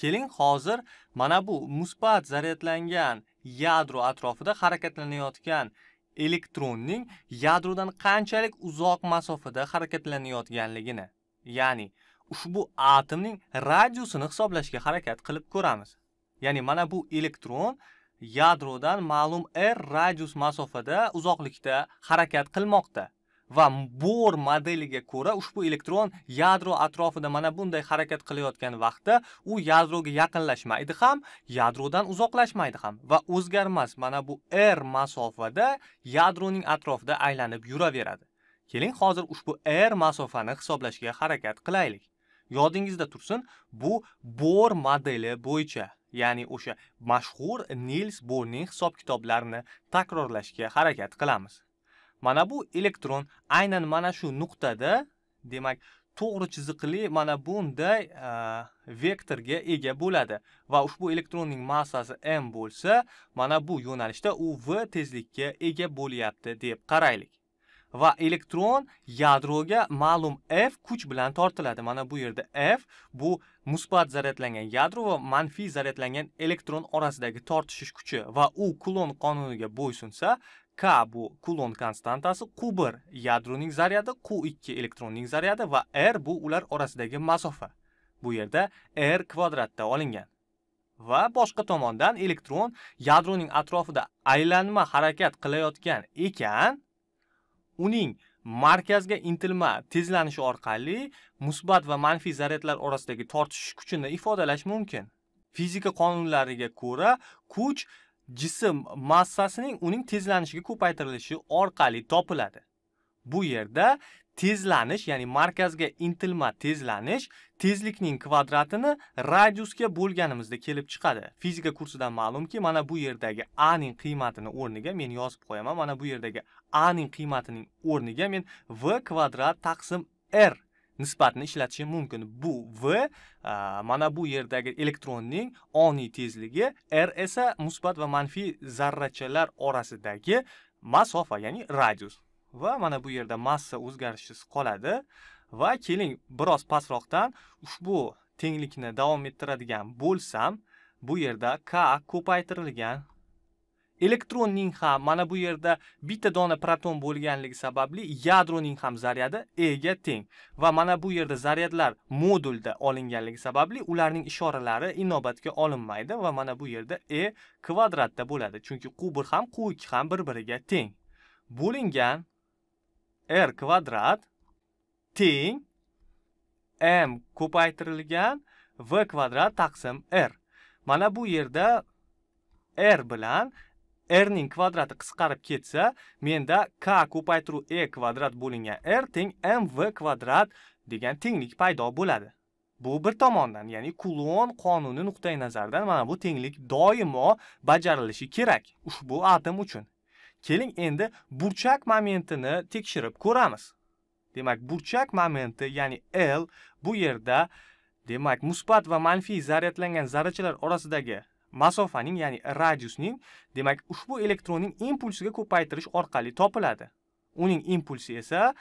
keling hozir mana bu musbat zaryadlangan yadro atrofida harakatlanayotgan elektronning yadrodan qanchalik uzoq masofada harakatlanayotganligini ya'ni ushbu atomning radiusini hisoblashga harakat qilib ko'ramiz ya'ni mana bu elektron yadrodan ma'lum r radius masofada uzoqlikda harakat qilmoqda va bor modeliga ko'ra ushbu elektron yadro atrofida mana bunday harakat qilayotgan vaqtda u yadroga yaqinlashmaydi ham yadrodan uzoqlashmaydi ham va o'zgarmas mana bu r masofada yadroning atrofida aylanib yuraveradi keling hozir ushbu r masofani hisoblashga harakat qilaylik yodingizda tursin bu bor modeli bo'yicha ya'ni o'sha mashhur nils borning hisob kitoblarini takrorlashga harakat qilamiz mana bu elektron aynan mana shu nuqtada demak to'g'ri chiziqli mana bunday e, vektorga ega bo'ladi va ushbu elektronning massasi m bo'lsa mana bu yo'nalishda u v tezlikka ega bo'lyapti deb qaraylik va elektron yadroga ma'lum f kuch bilan tortiladi mana bu yerda f bu musbat zaryadlangan yadro va manfiy zaryadlangan elektron orasidagi tortishish kuchi va u kulon qonuniga bo'ysunsa K bu Kulon konstantasi, Q1 yadroning zaryadi, Q2 elektronning zaryadi va R bu ular orasidagi masofa. Bu yerda R kvadratda olingan. Va boshqa tomondan elektron yadroning atrofida aylanma harakat qilayotgan ekan, uning markazga intilma tezlanishi orqali musbat va manfiy zaryadlar orasidagi tortishish kuchini ifodalash mumkin. Fizika qonunlariga ko'ra, kuch jism massasining uning tezlanishiga ko'paytirilishi orqali topiladi. Bu yerda tezlanish, ya'ni markazga intilma tezlanish tezlikning kvadratini radiusga bo'lganimizda kelib chiqadi. Fizika kursidan ma'lumki, mana bu yerdagi a ning qiymatini o'rniga men yozib qo'yaman. Mana bu yerdagi a ning qiymatining o'rniga men v kvadrat taqsim r nisbatni ishlatishi mumkin bu v mana bu yerdagi elektronning oniy tezligi r esa musbat va manfiy zarrachalar orasidagi masofa ya'ni radius va mana bu yerda massa o'zgarishsiz qoladi va keling biroz pastroqdan ushbu tenglikni davom ettiradigan bo'lsam bu yerda k ko'paytirilgan elektronning ham mana bu yerda bitta dona proton bo'lganligi sababli yadroning ham zaryadi e ga teng va mana bu yerda zaryadlar modulda olinganligi sababli ularning ishoralari inobatga olinmaydi va mana bu yerda e kvadratda bo'ladi chunki q1 ham q2 ham bir biriga teng bo'lingan r kvadrat teng m ko'paytirilgan v kvadrat taqsim r mana bu yerda r bilan E r ning kvadrati qisqarib ketsa menda k ko'paytiruv e kvadrat bo'lingan r teng mv kvadrat degan tenglik paydo bo'ladi bu bir tomondan ya'ni kulon qonuni nuqtai nazaridan mana bu tenglik doimo bajarilishi kerak ushbu atom uchun keling endi burchak momentini tekshirib ko'ramiz demak burchak momenti ya'ni l bu yerda demak musbat va manfiy zaryadlangan zarrachalar orasidagi masofaning ya'ni radiusning demak ushbu elektronning impulsiga ko'paytirish orqali topiladi uning impulsi esa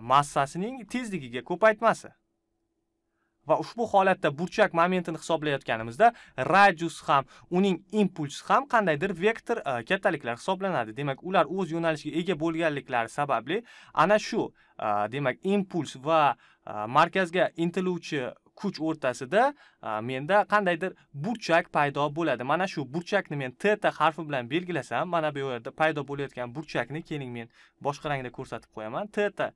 massasining tezligiga ko'paytmasi va ushbu holatda burchak momentini hisoblayotganimizda radius ham uning impulsi ham qandaydir vektor kattaliklar hisoblanadi demak ular o'z yo'nalishiga ega bo'lganliklari sababli ana shu demak impuls va markazga intiluvchi kuch o'rtasida menda qandaydir burchak paydo bo'ladi mana shu burchakni men teta harfi bilan belgilasam mana bu yerda paydo bo'layotgan burchakni keling men boshqa rangda ko'rsatib qo'yaman teta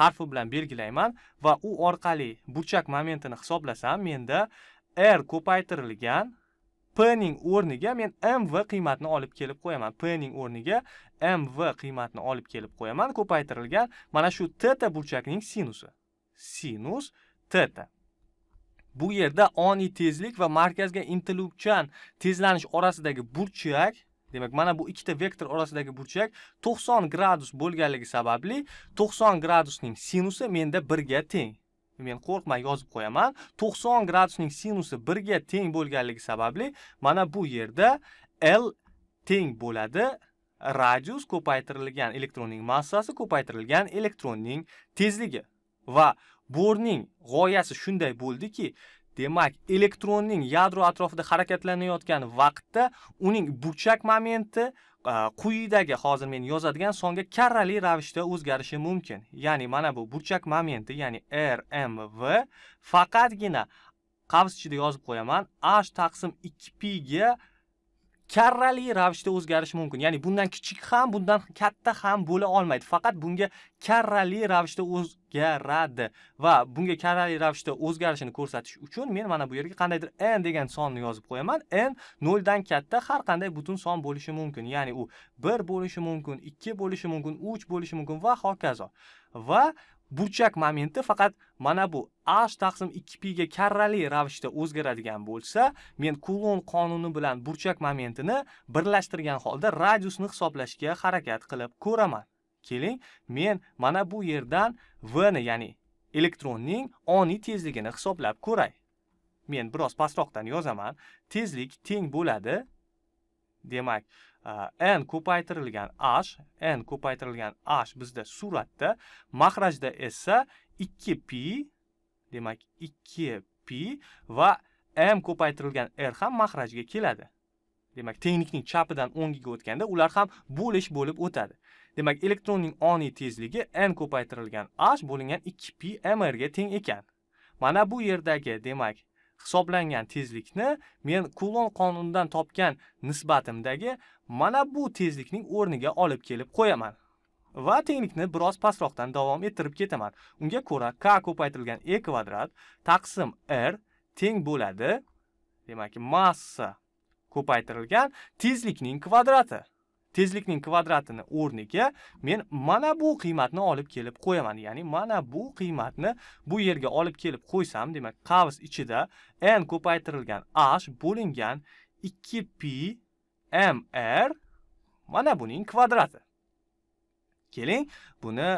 harfi bilan belgilayman va u orqali burchak momentini hisoblasam menda r ko'paytirilgan P ning o'rniga men MV qiymatni olib kelib qo'yaman. P ning o'rniga MV qiymatni olib kelib qo'yaman, ko'paytirilgan mana shu teta burchakning sinusi. Sinus teta. bu yerda oniy tezlik va markazga intiluvchan tezlanish orasidagi burchak demak mana bu ikkita vektor orasidagi burchak 90 gradus bo'lganligi sababli 90 gradusning sinusi menda 1 ga teng men qo'rqmay yozib qo'yaman 90 gradusning sinusi 1 ga teng bo'lganligi sababli mana bu yerda l teng bo'ladi radius ko'paytirilgan elektronning massasi ko'paytirilgan elektronning tezligi va borning g'oyasi shunday bo'ldiki demak elektronning yadro atrofida harakatlanayotgan vaqtda uning burchak momenti quyidagi hozir men yozadigan songa karrali ravishda o'zgarishi mumkin ya'ni mana bu burchak momenti ya'ni rmv faqatgina qavs ichida yozib qo'yaman h taqsim 2 p ga karrali ravishda o'zgarishi mumkin ya'ni bundan kichik ham bundan katta ham bo'la olmaydi faqat bunga karrali ravishda o'zgaradi va bunga karrali ravishda o'zgarishini ko'rsatish uchun men mana bu yerga qandaydir n degan sonni yozib qo'yaman n noldan katta har qanday butun son bo'lishi mumkin ya'ni u bir bo'lishi mumkin ikki bo'lishi mumkin uch bo'lishi mumkin va hokazo va burchak momenti faqat mana bu h taqsim 2 pi ga karrali ravishda o'zgaradigan bo'lsa men kulon qonuni bilan burchak momentini birlashtirgan holda radiusni hisoblashga harakat qilib ko'raman keling men mana bu yerdan v ni ya'ni elektronning oniy tezligini hisoblab ko'ray men biroz pastroqdan yozaman tezlik teng bo'ladi demak Э, n ko'paytirilgan h n ko'paytirilgan h bizda suratda mahrajda esa 2 pi demak 2 pi va m ko'paytirilgan r ham mahrajga keladi demak tenglikning chapidan o'ngiga o'tganda ular ham bo'lish bo'lib o'tadi demak elektronning oniy tezligi n ko'paytirilgan h bo'lingan 2 pi mrga teng ekan mana bu yerdagi demak hisoblangan tezlikni men kulon qonunidan topgan nisbatimdagi mana bu tezlikning o'rniga olib kelib qo'yaman va tenglikni biroz pastroqdan davom ettirib ketaman unga ko'ra k ko'paytirilgan e kvadrat taqsim r teng bo'ladi demak massa ko'paytirilgan tezlikning kvadrati tezlikning kvadratini o'rniga men mana bu qiymatni olib kelib qo'yaman ya'ni mana bu qiymatni bu yerga olib kelib qo'ysam demak qavs ichida n ko'paytirilgan h bo'lingan 2 pi mr mana buning kvadrati keling buni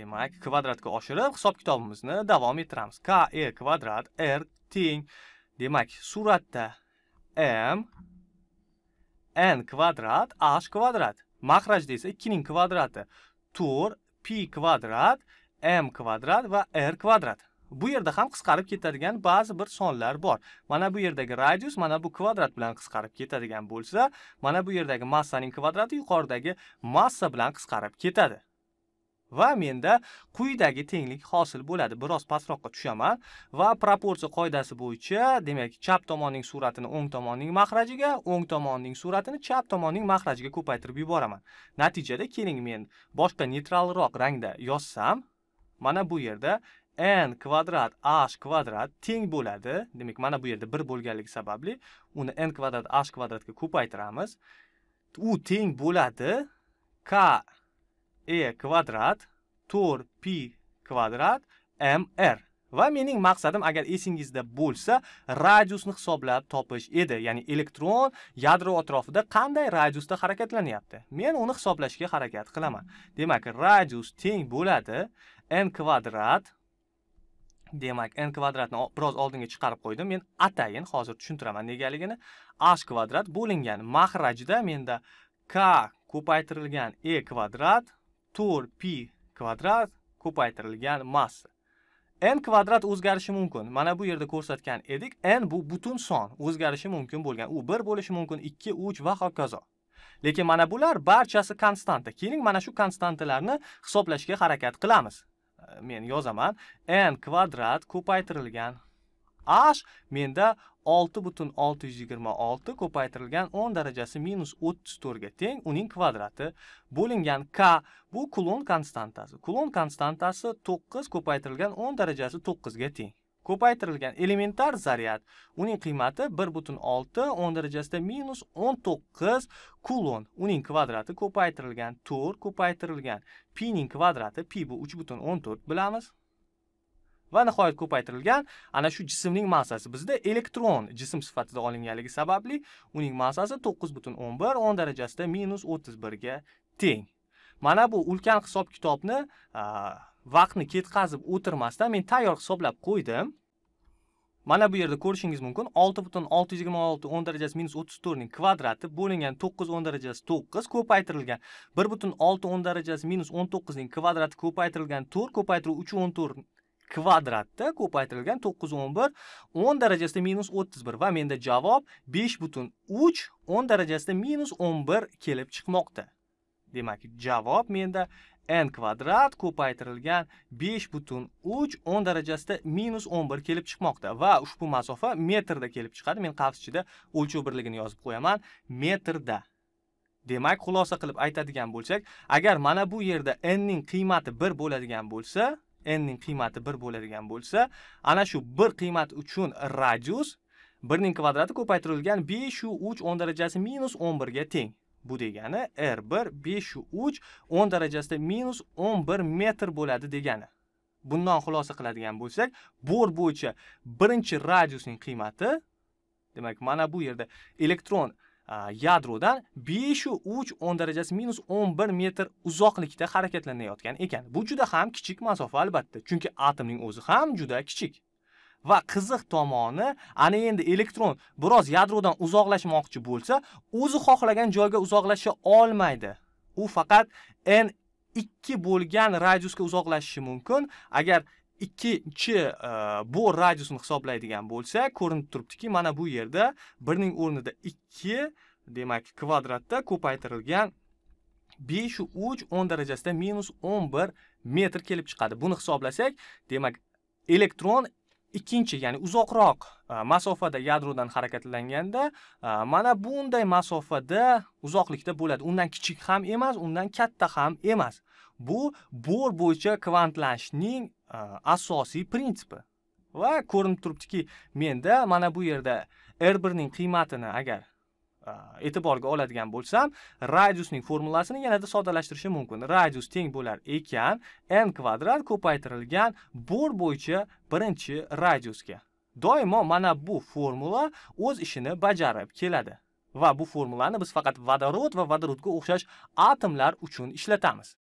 demak kvadratga oshirib hisob kitobimizni davom ettiramiz k e kvadrat r teng demak suratda m n kvadrat h kvadrat mahraj 2 ikkining kvadrati 4 pi kvadrat m kvadrat va r kvadrat bu yerda ham qisqarib ketadigan ba'zi bir sonlar bor mana bu yerdagi radius mana bu kvadrat bilan qisqarib ketadigan bo'lsa mana bu yerdagi massaning kvadrati yuqoridagi massa bilan qisqarib ketadi va menda quyidagi tenglik hosil bo'ladi biroz pastroqqa tushaman va proporsiya qoidasi bo'yicha demak chap tomonning suratini o'ng tomonning mahrajiga o'ng tomonning suratini chap tomonning mahrajiga ko'paytirib yuboraman natijada keling men boshqa neytralroq rangda yozsam mana bu yerda n kvadrat h kvadrat teng bo'ladi demak mana bu yerda bir bo'lganligi sababli uni n kvadrat h kvadratga ko'paytiramiz u teng bo'ladi k e kvadrat to'r pi kvadrat mr va mening maqsadim agar esingizda bo'lsa radiusni hisoblab topish edi ya'ni elektron yadro atrofida qanday radiusda harakatlanyapti men uni hisoblashga harakat qilaman demak radius teng bo'ladi n kvadrat demak n kvadratni biroz oldinga chiqarib qo'ydim men atayin hozir tushuntiraman negaligini h kvadrat bo'lingan mahrajda menda k ko'paytirilgan e kvadrat 4 pi kvadrat ko'paytirilgan massa n kvadrat o'zgarishi mumkin mana bu yerda ko'rsatgan edik n bu butun son o'zgarishi mumkin bo'lgan u 1 bo'lishi mumkin 2, 3 va hokazo lekin mana bular barchasi konstanta keling mana shu konstantalarni hisoblashga harakat qilamiz men yozaman n kvadrat ko'paytirilgan h menda 6.626 ko'paytirilgan 10 darajasi minus 34 ga teng uning kvadrati bo'lingan k bu kulon konstantasi kulon konstantasi 9 ko'paytirilgan 10 darajasi 9 ga teng ko'paytirilgan elementar zaryad uning qiymati 1.6 10 darajasida minus 19 kulon uning kvadrati ko'paytirilgan 4 ko'paytirilgan pi ning kvadrati pi bu 3.14 bilamiz va nihoyat ko'paytirilgan ana shu jismning massasi bizda elektron jism sifatida olinganligi sababli uning massasi to'qqiz butun o'n bir o'n darajasida minus o'ttiz birga teng mana bu ulkan hisob kitobni vaqtni ketkazib o'tirmasdan men tayyor hisoblab qo'ydim mana bu yerda ko'rishingiz mumkin olti butun olti yuz yigirma olti o'n darajasi minus o'ttiz to'rtning kvadrati bo'lingan to'qqiz o'n darajasi to'qqiz ko'paytirilgan bir butun olti o'n darajasi minus o'n to'qqizning kvadrati ko'paytirilgan to'rt ko'paytiruv uch o'n to'rt kvadratda ko'paytirilgan to'qqiz yuz o'n bir o'n darajasida minus o'ttiz bir va menda javob besh butun uch o'n darajasida minus o'n bir kelib chiqmoqda demak javob menda n kvadrat ko'paytirilgan 5 butun 3 10 darajasida minus 11 kelib chiqmoqda va ushbu masofa metrda kelib chiqadi men qavs ichida o'lchov birligini yozib qo'yaman metrda demak xulosa qilib aytadigan bo'lsak agar mana bu yerda n ning qiymati 1 bo'ladigan bo'lsa n qiymati 1 bo'ladigan bo'lsa, ana shu 1 qiymat uchun radius 1 ning kvadrati ko'paytirilgan 5 u 3 10 darajasi minus 11 ga teng. Bu degani R1 5 u 3 10 darajasida minus 11 metr bo'ladi degani. Bundan xulosa qiladigan bo'lsak, bor bo'yicha birinchi radiusning qiymati, demak, mana bu yerda elektron yadrodan 5 uch 10 darajasi minus 11 metr uzoqlikda harakatlanayotgan ekan. Bu juda ham kichik masofa albatta, chunki atomning o'zi ham juda kichik. Va qiziq tomoni, ana endi elektron biroz yadrodan uzoqlashmoqchi bo'lsa, o'zi xohlagan joyga uzoqlasha olmaydi. U faqat n 2 bo'lgan radiusga uzoqlashishi mumkin. Agar ikkinchi e, bu radiusini hisoblaydigan bo'lsak ko'rinib turibdiki mana bu yerda birning o'rnida ikki demak kvadratda ko'paytirilgan beshu uch o'n darajasida minus o'n bir metr kelib chiqadi buni hisoblasak demak elektron ikkinchi ya'ni uzoqroq e, masofada yadrodan harakatlanganda e, mana bunday masofada uzoqlikda bo'ladi undan kichik ham emas undan katta ham emas bu bor bo'yicha kvantlanishning Э, asosiy prinsipi va ko'rinib turibdiki menda mana bu yerda r1 ning qiymatini agar э, e'tiborga oladigan bo'lsam radiusning formulasini yanada soddalashtirishim mumkin radius teng bo'lar ekan n kvadrat ko'paytirilgan bor bo'yicha birinchi radiusga doimo mana bu formula o'z ishini bajarib keladi va bu formulani biz faqat vodorod va vodorodga o'xshash atomlar uchun ishlatamiz